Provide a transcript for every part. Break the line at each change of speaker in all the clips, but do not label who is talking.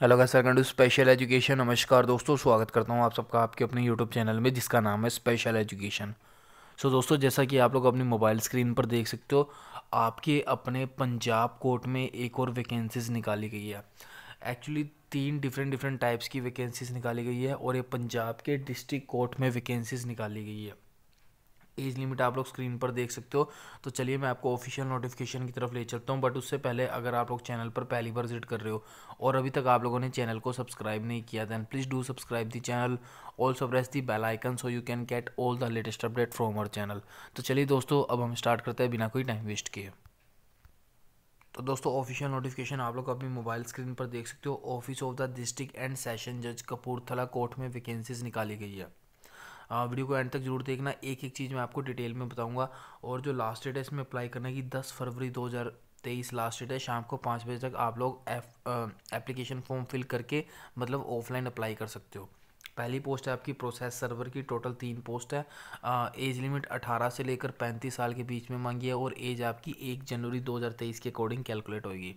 hello का sir special education नमस्कार दोस्तों स्वागत करता हूँ आप सबका आपके अपने यूट्यूब चैनल में जिसका नाम है स्पेशल एजुकेशन सो दोस्तों जैसा कि आप लोग अपनी मोबाइल स्क्रीन पर देख सकते हो आपके अपने पंजाब कोर्ट में एक और वैकेंसीज निकाली गई है एक्चुअली तीन डिफरेंट डिफरेंट टाइप्स की वैकेंसीज निकाली गई है और ये पंजाब के डिस्ट्रिक्ट कोर्ट में वैकेंसीज निकाली गई है एज लिमिट आप लोग स्क्रीन पर देख सकते हो तो चलिए मैं आपको ऑफिशियल नोटिफिकेशन की तरफ ले चलता हूँ बट उससे पहले अगर आप लोग चैनल पर पहली बार विजिट कर रहे हो और अभी तक आप लोगों ने चैनल को सब्सक्राइब नहीं किया then please do subscribe the channel also press the bell icon so you can get all the latest update from our channel तो चलिए दोस्तों अब हम स्टार्ट करते हैं बिना कोई टाइम वेस्ट किए तो दोस्तों ऑफिशियल नोटिफिकेशन आप लोग अपनी मोबाइल स्क्रीन पर देख सकते हो office of the district and session जज कपूरथला कोर्ट में वैकेंसीज निकाली गई है वीडियो को एंड तक जरूर देखना एक एक चीज़ मैं आपको डिटेल में बताऊँगा और जो लास्ट डेट है इसमें अप्लाई करने की दस फरवरी दो हज़ार तेईस लास्ट डेट है शाम को पाँच बजे तक आप लोग एप्लीकेशन फॉर्म फिल करके मतलब ऑफलाइन अप्लाई कर सकते हो पहली पोस्ट है आपकी प्रोसेस सर्वर की टोटल तीन पोस्ट है आ, एज लिमिट 18 से लेकर 35 साल के बीच में मांगी है और एज आपकी एक जनवरी 2023 के अकॉर्डिंग कैलकुलेट होगी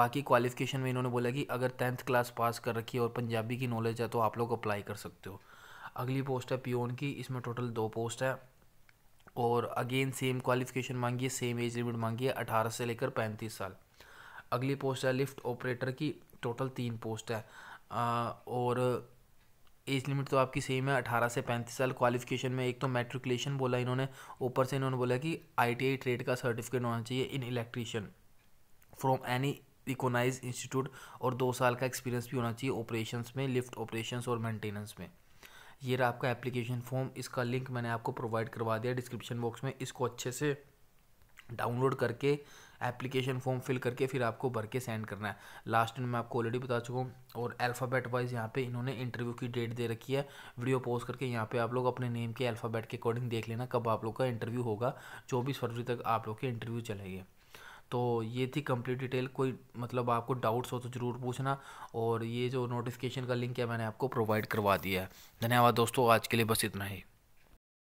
बाकी क्वालिफिकेशन में इन्होंने बोला कि अगर टेंथ क्लास पास कर रखी है और पंजाबी की नॉलेज है तो आप लोग अप्लाई कर सकते हो अगली पोस्ट है पियोन की इसमें टोटल दो पोस्ट है और अगेन सेम क्वालिफिकेशन मांगी है सेम एज लिमिट मांगी है अठारह से लेकर पैंतीस साल अगली पोस्ट है लिफ्ट ऑपरेटर की टोटल तीन पोस्ट है आ, और एज लिमिट तो आपकी सेम है अठारह से पैंतीस साल क्वालिफिकेशन में एक तो मेट्रिकुलेशन बोला इन्होंने ऊपर से इन्होंने बोला कि आईटीआई ट्रेड का सर्टिफिकेट होना चाहिए in electrician from any recognise institute और दो साल का एक्सपीरियंस भी होना चाहिए ऑपरेशंस में लिफ्ट ऑपरेशंस और मेंटेनेंस में ये रहा आपका एप्लीकेशन फॉर्म इसका लिंक मैंने आपको प्रोवाइड करवा दिया डिस्क्रिप्शन बॉक्स में इसको अच्छे से डाउनलोड करके एप्लीकेशन फॉर्म फिल करके फिर आपको भर के सेंड करना है लास्ट में मैं आपको ऑलरेडी बता चुका हूँ और अल्फ़ाबेट वाइज यहाँ पे इन्होंने इंटरव्यू की डेट दे रखी है वीडियो पोस्ट करके यहाँ पे आप लोग अपने नेम के अल्फ़ाबेट के अकॉर्डिंग देख लेना कब आप लोग का इंटरव्यू होगा चौबीस फरवरी तक आप लोग के इंटरव्यू चलेंगे तो ये थी कंप्लीट डिटेल कोई मतलब आपको डाउट्स हो तो ज़रूर पूछना और ये जो नोटिफिकेशन का लिंक है मैंने आपको प्रोवाइड करवा दिया है धन्यवाद दोस्तों आज के लिए बस इतना ही